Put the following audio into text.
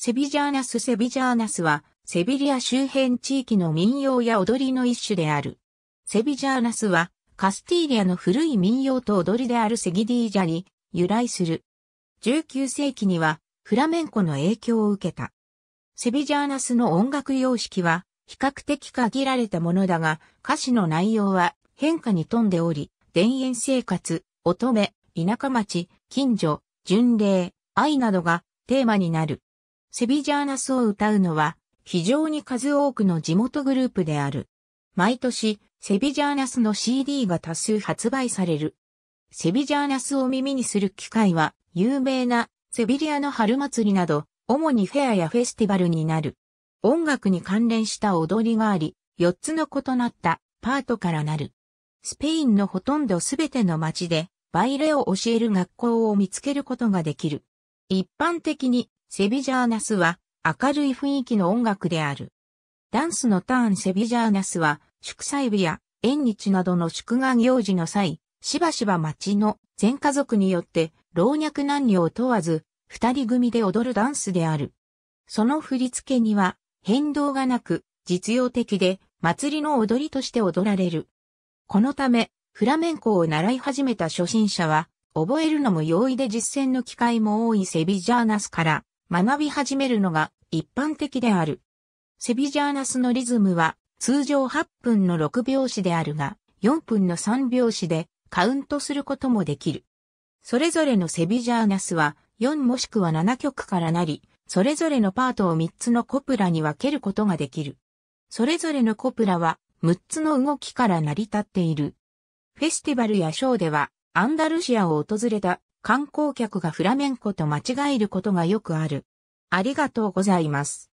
セビジャーナス・セビジャーナスは、セビリア周辺地域の民謡や踊りの一種である。セビジャーナスは、カスティーリアの古い民謡と踊りであるセギディージャに由来する。19世紀には、フラメンコの影響を受けた。セビジャーナスの音楽様式は、比較的限られたものだが、歌詞の内容は変化に富んでおり、田園生活、乙女、田舎町、近所、巡礼、愛などがテーマになる。セビジャーナスを歌うのは、非常に数多くの地元グループである。毎年、セビジャーナスの CD が多数発売される。セビジャーナスを耳にする機会は、有名なセビリアの春祭りなど、主にフェアやフェスティバルになる。音楽に関連した踊りがあり、4つの異なったパートからなる。スペインのほとんどすべての街で、バイレを教える学校を見つけることができる。一般的にセビジャーナスは明るい雰囲気の音楽である。ダンスのターンセビジャーナスは祝祭日や縁日などの祝賀行事の際、しばしば町の全家族によって老若男女を問わず、二人組で踊るダンスである。その振り付けには変動がなく実用的で祭りの踊りとして踊られる。このためフラメンコを習い始めた初心者は覚えるのも容易で実践の機会も多いセビジャーナスから学び始めるのが一般的である。セビジャーナスのリズムは通常8分の6拍子であるが、4分の3拍子でカウントすることもできる。それぞれのセビジャーナスは4もしくは7曲からなり、それぞれのパートを3つのコプラに分けることができる。それぞれのコプラは6つの動きから成り立っている。フェスティバルやショーではアンダルシアを訪れた観光客がフラメンコと間違えることがよくある。ありがとうございます。